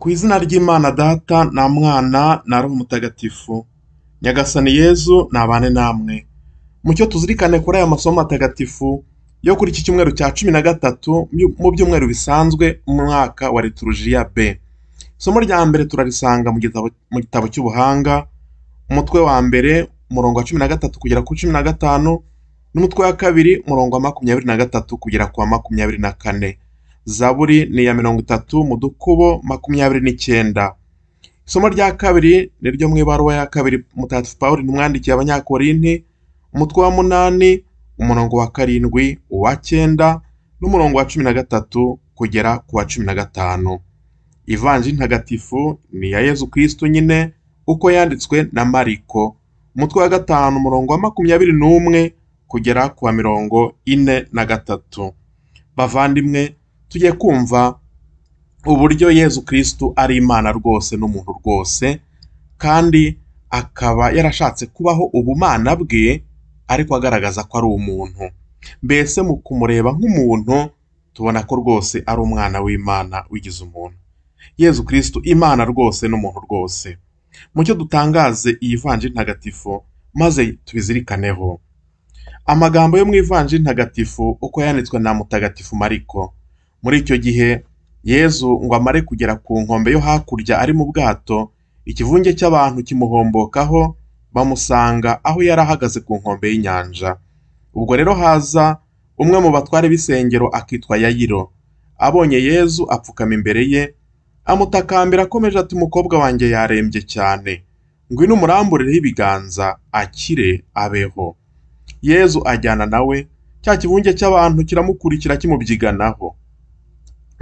Ku izina ry'Imana Data na Mwana na Roho Mutagatifu, Nyagasani Yezu nabane namwe. Mucyo tuzirikane kuri aya masomo matagatifu yo kuri iki cyumweru cya cumi na gatatu mu byumweru bisanzwe mu mwaka wa liturujia B. Isomo rya mbere turarisanga mu gitabo cy'ubuhanga, umutwe wa mbere umurongo wa cumi na gatatu kugera ku cumi na gatanu n'umutwe wa kabiri umurongo wa makumyabiri na gatatu kugera ku wa makumyabiri na kane. zaburi ni iya mirongo itatu mu dukubo makumyabiri n'icyenda isomo rya kabiri ni ryo mu ibaruwa ya kabiri mutagatifu paul ntimwandikiye abanyakorinti umutwe wa munani umurongo wa karindwi uwa cyenda n'umurongo wa cumi na gatatu kugera ku wa cumi na gatanu ivanjiri ntagatifu ni iya yezu kirisitu nyine uko yanditswe na mariko umutwe wa gatanu umurongo wa makumyabiri n'umwe kugera ku wa mirongo ine na gatatu bavandimwe tujye kumva uburyo Yezu Kristu ari imana rwose n'umuntu rwose kandi akaba yarashatse kubaho ubumana bwe ariko agaragaza ko ari umuntu mbese mu kumureba nk'umuntu tubona ko rwose ari umwana w'imana wigize umuntu Yezu Kristu imana rwose n'umuntu rwose mucyo dutangaze iyi vanji ntagatifu maze tubizirikaneho amagambo yo mu ivanji ntagatifu uko yanditswe na mutagatifu mariko Muri icyo gihe Yezu ngo amare kugera ku nkombe yo hakurya ari mu bwato, ikivunge cy'abantu kimuhombokaho, bamusanga aho yari ahagaze ku nkombe y'inyanja. Ubwo rero haza umwe mu batware b'isengero akitwa Yayiro. Abonye Yezu apfukama imbere ye, amutakambira akomeje ati umukobwa wanjye yarembye cyane, ngwino umurambureho ibiganza akire abeho. Yezu ajyana na we, cya kivunge cy'abantu kiramukurikira kimubyiganaho.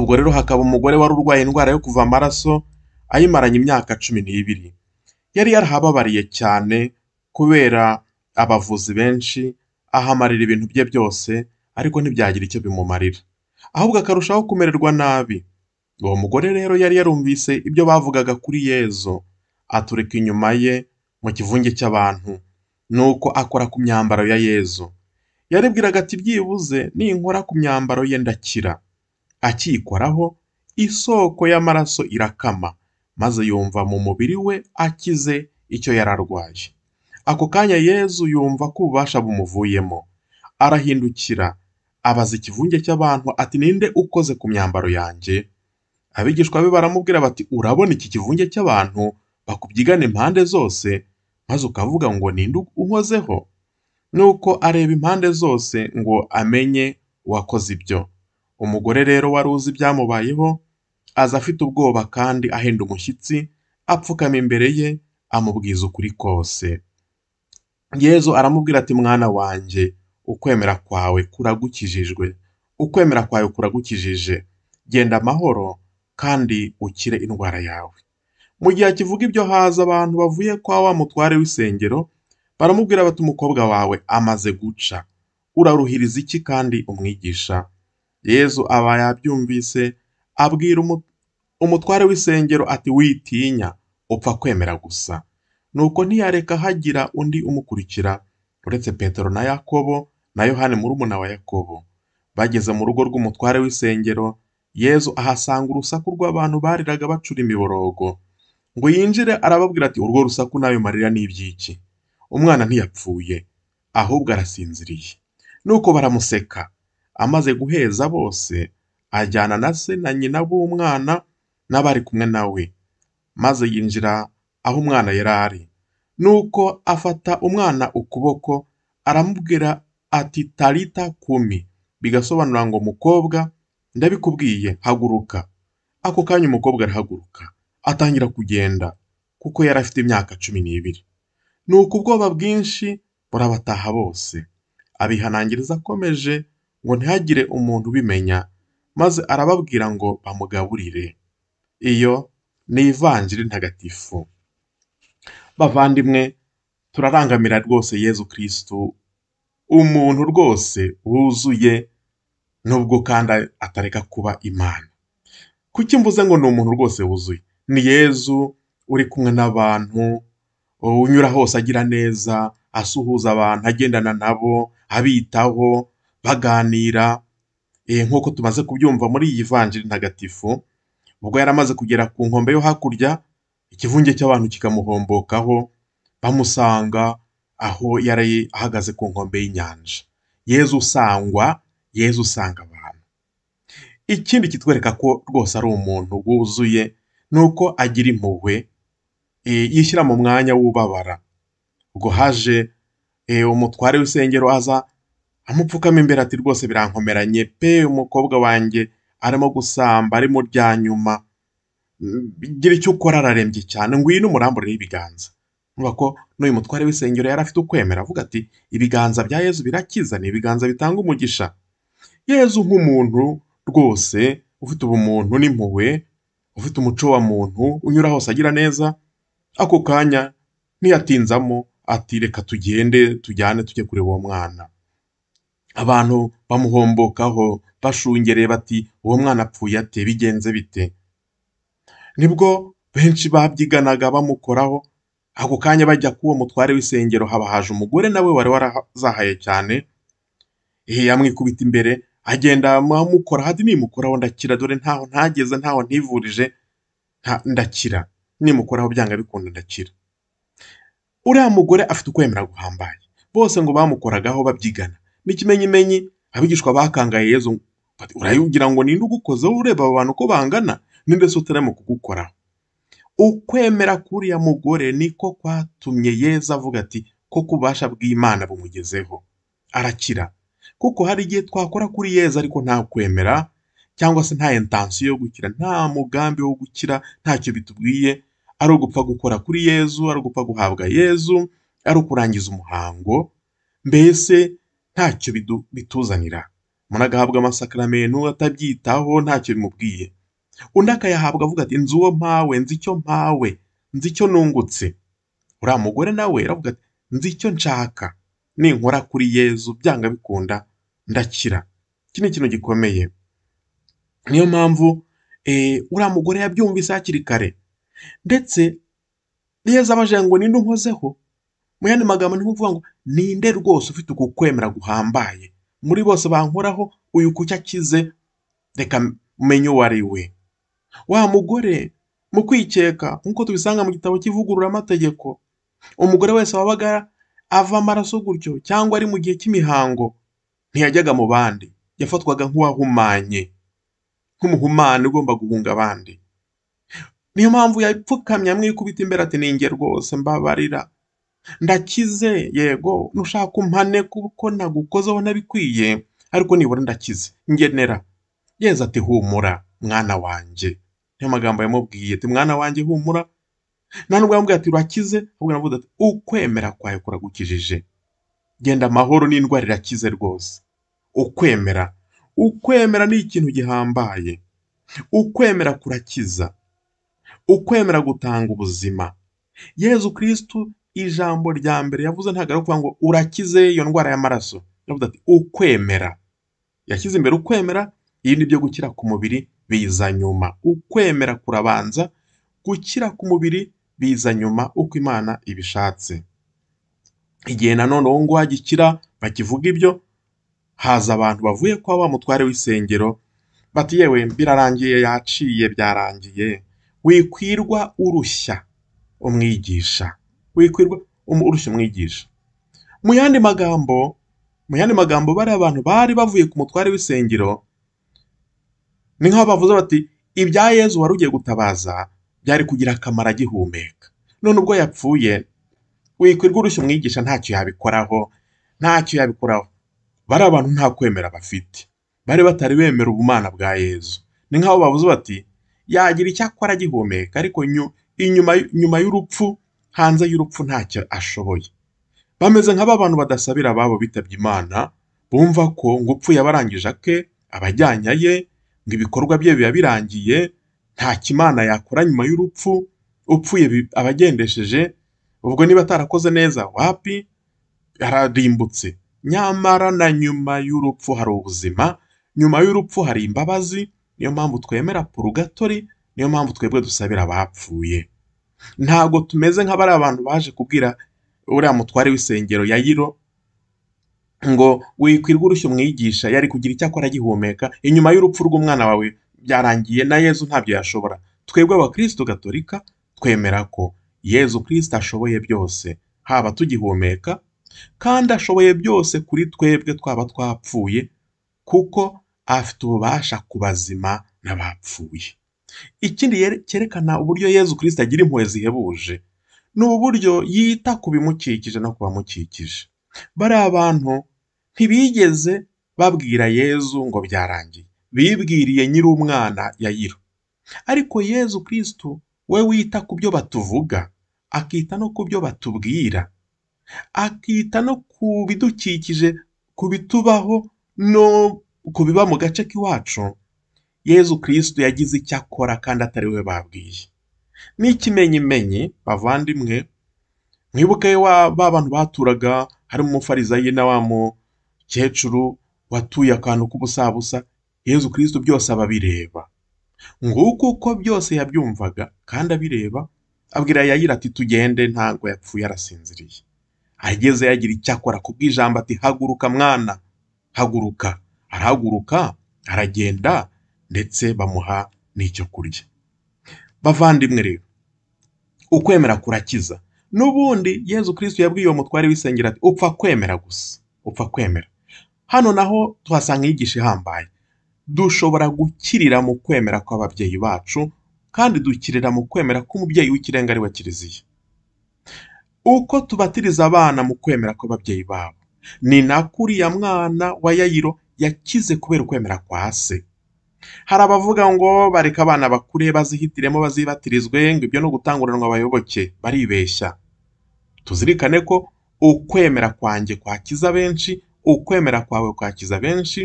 ubwo rero hakaba umugore wari urwaye indwara yo kuva amaraso ayimaranye imyaka cumi n'ibiri, yari yarahababariye cyane kubera abavuzi benshi ahamarira ibintu bye byose ariko ntibyagira icyo bimumarira, ahubwo akarushaho kumererwa nabi, uwo mugore rero yari yarumvise ibyo bavugaga kuri Yezu, aturika inyuma ye mu kivunge cy'abantu, nuko akora ku myambaro ya Yezu, yaribwiraga ati byibuze ninkora ku myambaro ye ndakira. akiyikoraho, isoko y'amaraso irakama, maze yumva mu mubiri we akize icyo yari arwaye. Ako kanya Yezu yumva ko ububasha bumuvuyemo, arahindukira abaza ikivunge cy'abantu ati “Ninde ukoze ku myambaro yanjye? Abigishwa be baramubwira bati urabona iki kivunge cy'abantu bakubyigana impande zose maze ukavuga ngo ninde nde unkozeho? Nuko areba impande zose ngo amenye uwakoze ibyo. Umugore rero wari uzi ibyamubayeho aza afite ubwoba kandi ahinda umushyitsi, apfukama imbere ye amubwiza ukuri kose. Yezu aramubwira ati mwana wanjye ukwemera kwawe kuragukijijwe, ukwemera kwawe kuragukijije, genda amahoro kandi ukire indwara yawe. Mu gihe akivuga ibyo haza abantu bavuye kwa wa mutware w'isengero baramubwira bati umukobwa wawe amaze guca, uraruhiriza iki kandi umwigisha? yezu aba yabyumvise abwira umutware w'isengero ati witinya upfa kwemera gusa nuko ntiyareka hagira undi umukurikira uretse petero na yakobo na yohani murumuna wa yakobo bageze mu rugo rw'umutware w'isengero yezu ahasanga urusaku rw'abantu bariraga bacura imiborogo ngo yinjire arababwira ati urwo rusaku n'ayo marira ni umwana ntiyapfuye ahubwo arasinziriye nuko baramuseka Amaze guheza bose, ajyana na se na nyina b'umwana n'abari kumwe na we, maze yinjira aho umwana yari ari. Nuko afata umwana ukuboko, aramubwira ati Talita kumi, bigasobanura ngo mukobwa ndabikubwiye haguruka. Ako kanya umukobwa arahaguruka, atangira kugenda kuko yari afite imyaka cumi n'ibiri. Nuko ubwoba bwinshi burabataha bose. Abihanangiriza akomeje ngo ntihagire umuntu ubimenya maze arababwira ngo bamugaburire. Iyo ni ivanjiri ntagatifu. Bavandimwe turarangamira rwose Yezu Kristu, umuntu rwose wuzuye nubwo kandi atareka kuba Imana. Kuki mvuze ngo ni umuntu rwose wuzuye? Ni Yezu uri kumwe n'abantu, unyura hose agira neza, asuhuza abantu, agendana nabo, abitaho, baganira eh, nk'uko tumaze kubyumva muri iyi vanjiri ntagatifu, ubwo yari amaze kugera ku nkombe yo hakurya, ikivunge cy'abantu kikamuhombokaho, bamusanga aho yari ahagaze ku nkombe y'inyanja. Yezu usangwa, Yezu usanga abantu. Ikindi kitwereka ko rwose ari umuntu wuzuye, ni uko agira impuhwe, eh, yishyira mu mwanya w'ubabara. Ubwo haje eh, umutware w'isengero aza amupfukamo imbere ati rwose birankomeranye pe umukobwa wanjye arimo gusamba arimo rya nyuma gira icyo ukora ararembye cyane ngwino umurambureho ibiganza nuba ko n'uyu mutware w'isengero yari afite ukwemera avuga ati ibiganza bya yezu birakiza ni ibiganza bitanga umugisha yezu nk'umuntu rwose ufite ubumuntu n'impuhwe ufite umuco wa muntu unyura hose agira neza ako kanya ntiyatinzamo ati reka tugende tujyane tujye kureba uwo mwana Abantu bamuhombokaho bashungereye bati uwo mwana apfuye ate bigenze bite? Nibwo benshi babyiganaga bamukoraho, ako kanya bajya k'uwo mutware w'isengero haba haje umugore na we wari warazahaye cyane, yamwikubita imbere agenda amukoraho hadi nimukoraho ndakira dore ntaho ntageze ntaho ntivurije ndakira, nimukoraho byanga bikunda ndakira. Uriya mugore afite ukwemera guhambaye, bose ngo bamukoragaho babyigana n'ikimenyimenyi abigishwa bakangaye Yezu bati ngo ninde ugukozeho ureba abantu ko bangana ninde se kugukora ukwemera k'uriya mugore niko kwatumye Yezu avuga ati ko kubasha bw'Imana bumugezeho arakira kuko hari igihe twakora kuri Yezu ariko nta cyangwa se nta intansiyo yo gukira nta mugambi wo gukira ntacyo bitubwiye ari ugupfa gukora kuri Yezu ari ugupfa guhabwa Yezu ari ukurangiza umuhango mbese ntacyo bituzanira, umuntu agahabwa amasakaramentu atabyitaho ntacyo bimubwiye, undi akayahabwa avuga ati nzi uwo mpawe, nzi icyo mpawe, nzi icyo nungutse, uriya mugore nawe aravuga ati nzi icyo nshaka, ninkora kuri Yezu byanga bikunda ndakira, iki ni ikintu gikomeye, niyo mpamvu eh, uriya mugore yabyumvise hakiri kare ndetse Yezu abajije ngo ninde unkozeho, mu yandi magambo ni ukuvuga ngo Ni ninde rwose ufite uku kwemera guhambaye muri bose bankoraho uyu kuki akize reka menye uwo ari we wa mugore mu kwikeka nk'uko tubisanga mu gitabo cy'ivugururamategeko umugore wese wabaga ava amaraso gutyo cyangwa ari mu gihe cy'imihango ntiyajyaga mu bandi yafatwaga nk'uwahumanye nk'umuhumane ugomba guhunga abandi niyo mpamvu yapfukamye amwikubita imbere ati ninjye rwose mbabarira ndakize yego nushaka umpane kuko nagukoze ubona bikwiye ariko nibura ndakize ngenera yeza ati humura mwana wanjye niyo magambo yamubwiye ati mwana wanjye humura nta nubwo yamubwiye ati urakize ahubwo navuze ati ukwemera kwawe kuragukijije genda amahoro n'indwara irakize rwose ukwemera ukwemera ni ikintu gihambaye ukwemera kurakiza ukwemera gutanga ubuzima yezu kirisitu ijambo rya mbere yavuze ntabwo ari ukuvuga ngo urakize iyo ndwara y'amaraso, yavuze ati ukwemera, yashyize imbere ukwemera, ibindi byo gukira ku mubiri biza nyuma, ukwemera kurabanza, gukira ku mubiri biza nyuma uko Imana ibishatse, igihe nanone uwo nguwo agikira bakivuga ibyo, haza abantu bavuye kwa wa mutware w'isengero, bati yewe birarangiye yaciye byarangiye, wikwirwa urushya umwigisha. wikwirwa umurusha umwigisha mu yandi magambo mu yandi magambo bari abantu bari bavuye ku mutware w'isengero ni nk'aho bavuze bati ibya yezu wari ugiye gutabaza byari kugira akamaro agihumeka none ubwo yapfuye wikwirwa urushya umwigisha ntacyo yabikoraho ntacyo yabikoraho bari abantu nta kwemera bafite bari batari bemera ubumana bwa yezu ni nk'aho bavuze bati yagira icyo akora agihumeka ariko nyuma y'urupfu hanze y'urupfu ntacyo ashoboye. Bameze nka bantu badasabira ababo bitabye Imana, bumva ko ngo upfuye aba arangije ake, aba ajyanye ngo ibikorwa bye biba birangiye, nta kimana yakora nyuma y'urupfu, upfuye abagendesheje ubwo niba atarakoze neza wapi, ararimbutse. Nyamara na nyuma y'urupfu hari ubuzima, nyuma y'urupfu hari imbabazi, niyo mpamvu twemera purugatori, niyo mpamvu twebwe dusabira abapfuye. Ntabwo tumeze nk’abari abantu baje kubwira uriya mutware w'isengero ya Yiro ngo wikwirwa urushye umwigisha, yari kugira icyo akora agihumeka, inyuma y'urupfu rw'umwana wawe byarangiye na Yezu ntabyo yashobora. Twebwe abakirisitu Gatolika twemera ko Yezu Kirisitu ashoboye byose, haba tugihumeka kandi ashoboye byose kuri twebwe twaba twapfuye, kuko afite ububasha ku bazima n'abapfuye. Ikindi cyerekana uburyo Yezu Kristo agira impuhwe zihebuje, ni uburyo yita ku bimukikije no ku bamukikije. Bariya bantu ntibigeze babwira Yezu ngo byarangiye, bibwiriye nyiri umwana Yayiro. Ariko Yezu Kristo we wita ku byo batuvuga, akita no ku byo batubwira, akita no ku bidukikije, ku bitubaho no ku biba mu gace k'iwacu Yezu kirisitu yagize icyo akora kandi atari we babwiye ni ikimenyimenyi bavandimwe mwibuke ba bantu baturaga harimo umufarizayi na wa mukecuru watuye akantu k'ubusabusa Yezu kirisitu byose ababireba nguko uko byose yabyumvaga kandi abireba abwira yayira ati tugende ntabwo yapfuye arasinziriye ageze yagira icyo akora ku bw'ijambo ati haguruka mwana haguruka arahaguruka aragenda ndetse bamuha n'icyo kurya. Bavandimwe rero, ukwemera kurakiza, n'ubundi Yezu Kristu yabwiye uwo mutware w'isengero ati upfa kwemera gusa, upfa kwemera. Hano naho tuhasanga inyigisho ihambaye, dushobora gukirira mu kwemera kw'ababyeyi bacu kandi dukirira mu kwemera k'umubyeyi w'ikirenga ari wa Kiliziya. Uko tubatiriza abana mu kwemera kw'ababyeyi babo, ni nako uriya mwana wa Yayiro yakize kubera ukwemera kwa se. Hari abavuga ngo bareke abana bakure bazihitiremo bazibatirizwe ngo ibyo ni ugutanguranwa abayoboke, baribeshya. Tuzirikane ko ukwemera kwanjye kwakiza benshi, ukwemera kwawe kwakiza benshi,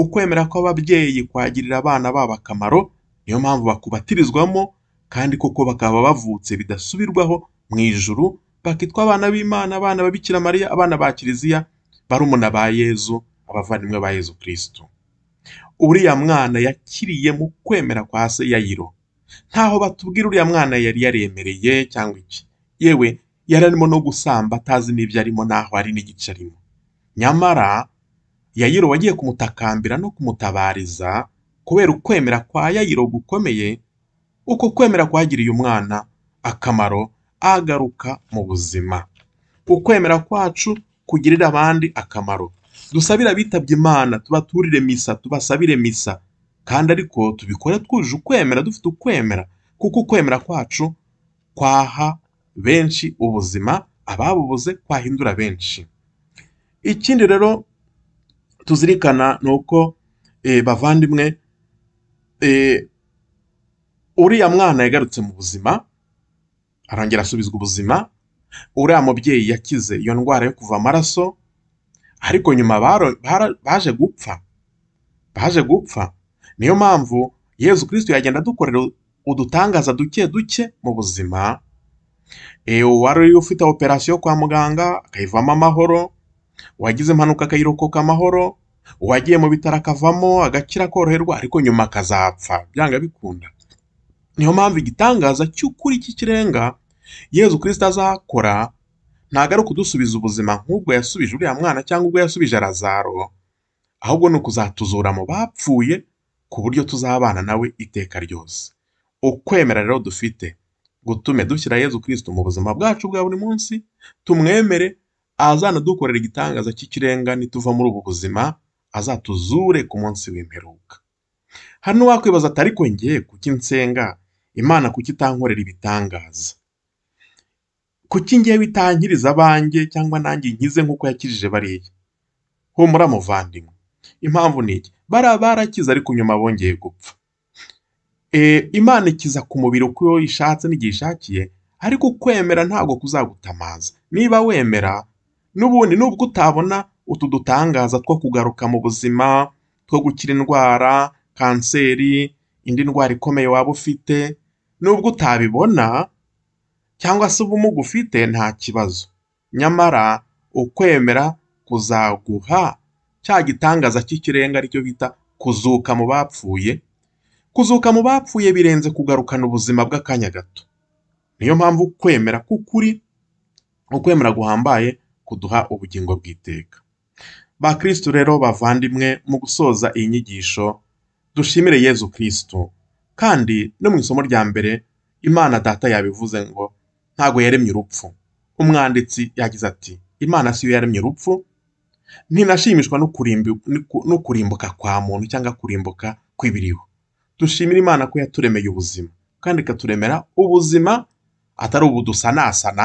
ukwemera kw'ababyeyi kwagirira abana babo akamaro, niyo mpamvu bakubatirizwamo kandi koko bakaba bavutse bidasubirwaho mu ijuru, bakitwa abana b'Imana, abana babikira Mariya, abana ba Kiliziya, barumuna ba Yezu, abavandimwe ba Yezu Kristu. uriya mwana yakiriye mu kwemera kwa se Yayiro ntaho batubwira uriya mwana yari yaremereye cyangwa iki yewe yari arimo no gusamba atazi n'ibyo arimo n'aho ari n'igice arimo nyamara Yayiro wagiye kumutakambira no kumutabariza kubera ukwemera kwa Yayiro gukomeye uko kwemera kwagiriye umwana akamaro agaruka mu buzima ukwemera kwacu kugirira abandi akamaro dusabire abitabye Imana tubaturire misa tubasabire misa kandi ariko tubikore twujuje ukwemera dufite ukwemera kuko ukwemera kwacu kwaha benshi ubuzima ababubuze kwahindura benshi ikindi rero tuzirikana ni uko eh, bavandimwe eh, uriya mwana yagarutse mu buzima arongera asubizwa ubuzima uriya mubyeyi yakize iyo ndwara yo kuva amaraso ariko nyuma baje gupfa baje gupfa niyo mpamvu yezu kirisito yagenda adukorera udutangaza duke duke mu buzima uwari ufite operasiyo kwa muganga akayivamo amahoro wagize impanuka akayirokoka amahoro uwagiye mu bitaro akavamo agakira koroherwa ariko nyuma akazapfa byanga bikunda niyo mpamvu igitangaza cy'ukuri cy'ikirenga yezu kirisito azakora ntago ari ukudusubiza ubuzima nk'ubwo yasubije uriya mwana cyangwa ubwo yasubije arazaro ahubwo ni ukuzatuzura mu bapfuye ku buryo tuzabana nawe iteka ryose. Ukwemera rero dufite gutume dushyira Yezu Kristo mu buzima bwacu bwa buri munsi, tumwemere azanadukorera igitangaza cy'ikirenga nituva muri ubu buzima, azatuzure ku munsi w'imperuka. Hano n'uwakwibaza ati ariko njye kuki nsenga, Imana kuki itankorera ibitangaza? kuki njyewe itankiriza abanjye cyangwa nanjye nkize nk'uko yakijije bariya? Humura muvandimwe, impamvu ni iki? Bariya barakize ariko nyuma bongeye gupfa. Eh, Imana ikiza ku mubiri uko ishatse n'igihe ishakiye, ariko kwemera ntabwo kuzagutamaza. Niba wemera n'ubundi nubwo utabona utu dutangaza two kugaruka mu buzima, two gukira indwara, kanseri, indi ndwara ikomeye waba ufite, nubwo utabibona cyangwa se ubumuga ufite nta kibazo, nyamara ukwemera kuzaguha cya gitangaza cy'ikirenga ari bita kuzuka mu bapfuye, kuzuka mu bapfuye birenze kugarukana ubuzima bw'akanya gato. Niyo mpamvu kwemera k'ukuri, ukwemera guhambaye kuduha ubugingo bw'iteka. ba Bakristo rero bavandimwe, mu gusoza iyi nyigisho, dushimire Yezu Kristo kandi no mu isomo rya mbere Imana Data yabivuze ngo ntabwo yaremye urupfu umwanditsi yagize ati imana si yo yaremye urupfu ntinashimishwa no kurimbuka kwa muntu cyangwa kurimbuka kw'ibiriho dushimira imana ko yaturemeye ubuzima kandi ikaturemera ubuzima atari ubudusanasana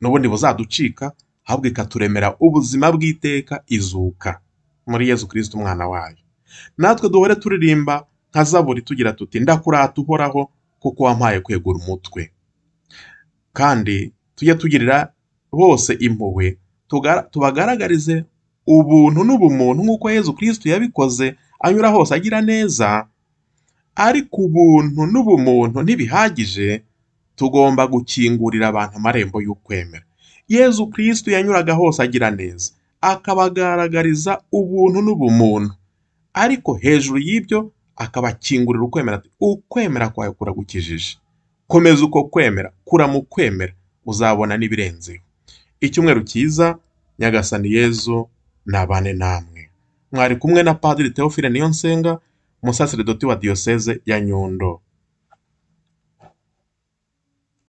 n'ubundi buzaducika ahubwo ikaturemera ubuzima bw'iteka izuka muri yezu kirisita umwana wayo natwe duhore turirimba nka zaburi tugira tuti ndakurata uhoraho kuko wampaye kwegura umutwe kandi tujye tugirira bose impuhwe tubagaragarize ubuntu n'ubumuntu nk'uko Yezu Kristo yabikoze anyura hose agira neza, ariko ubuntu n'ubumuntu ntibihagije tugomba gukingurira abantu amarembo y'ukwemera. Yezu Kristo yanyuraga hose agira neza akabagaragariza ubuntu n'ubumuntu, ariko hejuru y'ibyo akabakingurira ukwemera, ukwemera kwawe kuragukijije. komeza uko kwemera kura mu kwemera uzabona n'ibirenzeho. Icyumweru cyiza Nyagasani Yezu nabane namwe. Mwari kumwe na Padiri Theophile Niyonsenga, umusaseridoti wa Diyoseze ya Nyundo.